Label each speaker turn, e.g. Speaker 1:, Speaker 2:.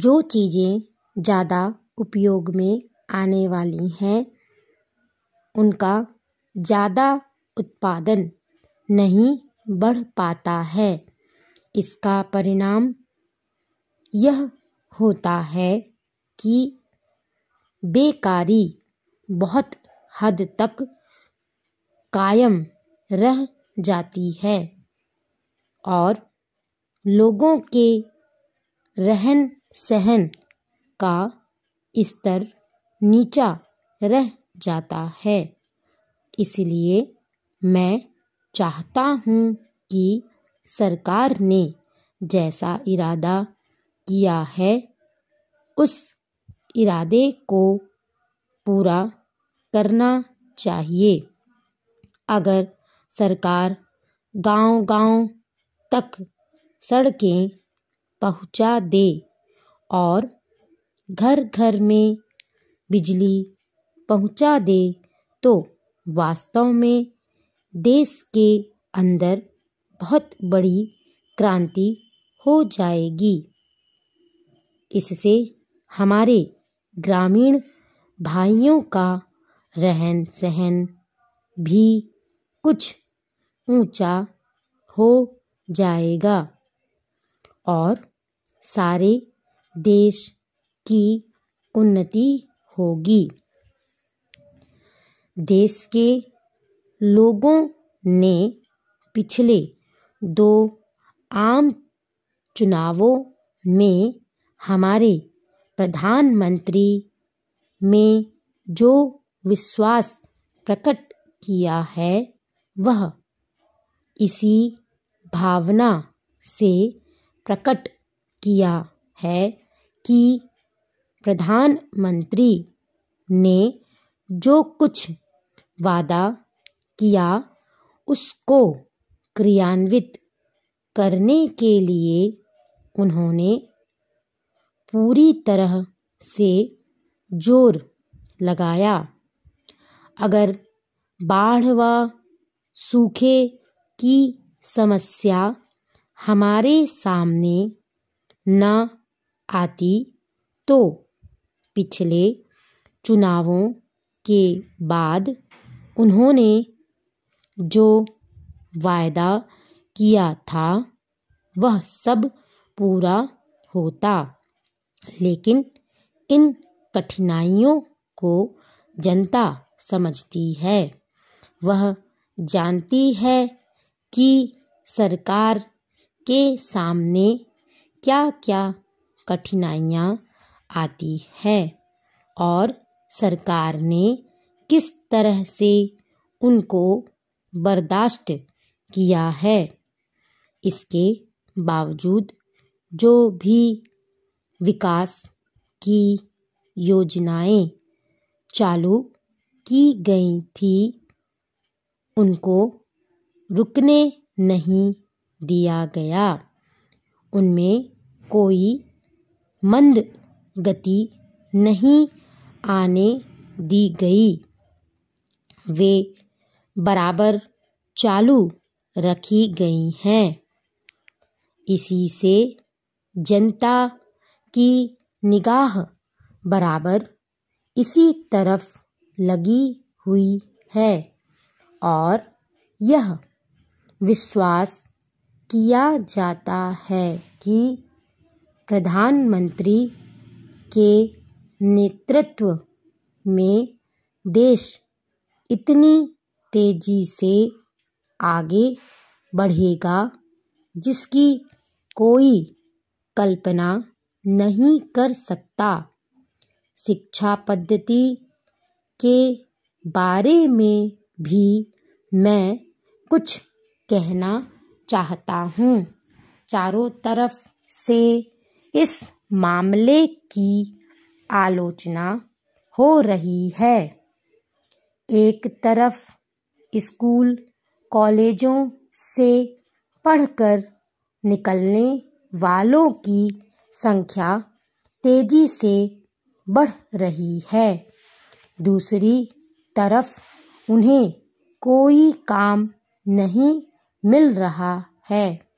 Speaker 1: जो चीज़ें ज़्यादा उपयोग में आने वाली हैं उनका ज़्यादा उत्पादन नहीं बढ़ पाता है इसका परिणाम यह होता है कि बेकारी बहुत हद तक कायम रह जाती है और लोगों के रहन सहन का स्तर नीचा रह जाता है इसलिए मैं चाहता हूँ कि सरकार ने जैसा इरादा किया है उस इरादे को पूरा करना चाहिए अगर सरकार गांव-गांव तक सड़कें पहुंचा दे और घर घर में बिजली पहुंचा दे तो वास्तव में देश के अंदर बहुत बड़ी क्रांति हो जाएगी इससे हमारे ग्रामीण भाइयों का रहन सहन भी कुछ ऊंचा हो जाएगा और सारे देश की उन्नति होगी देश के लोगों ने पिछले दो आम चुनावों में हमारे प्रधानमंत्री में जो विश्वास प्रकट किया है वह इसी भावना से प्रकट किया है कि प्रधानमंत्री ने जो कुछ वादा किया उसको क्रियान्वित करने के लिए उन्होंने पूरी तरह से जोर लगाया अगर बाढ़ व सूखे की समस्या हमारे सामने न आती तो पिछले चुनावों के बाद उन्होंने जो वायदा किया था वह सब पूरा होता लेकिन इन कठिनाइयों को जनता समझती है वह जानती है कि सरकार के सामने क्या क्या कठिनाइयाँ आती है और सरकार ने किस तरह से उनको बर्दाश्त किया है इसके बावजूद जो भी विकास की योजनाएं चालू की गई थी उनको रुकने नहीं दिया गया उनमें कोई मंद गति नहीं आने दी गई वे बराबर चालू रखी गई हैं इसी से जनता की निगाह बराबर इसी तरफ लगी हुई है और यह विश्वास किया जाता है कि प्रधानमंत्री के नेतृत्व में देश इतनी तेजी से आगे बढ़ेगा जिसकी कोई कल्पना नहीं कर सकता शिक्षा पद्धति के बारे में भी मैं कुछ कहना चाहता हूँ चारों तरफ से इस मामले की आलोचना हो रही है एक तरफ स्कूल कॉलेजों से पढ़कर निकलने वालों की संख्या तेजी से बढ़ रही है दूसरी तरफ उन्हें कोई काम नहीं मिल रहा है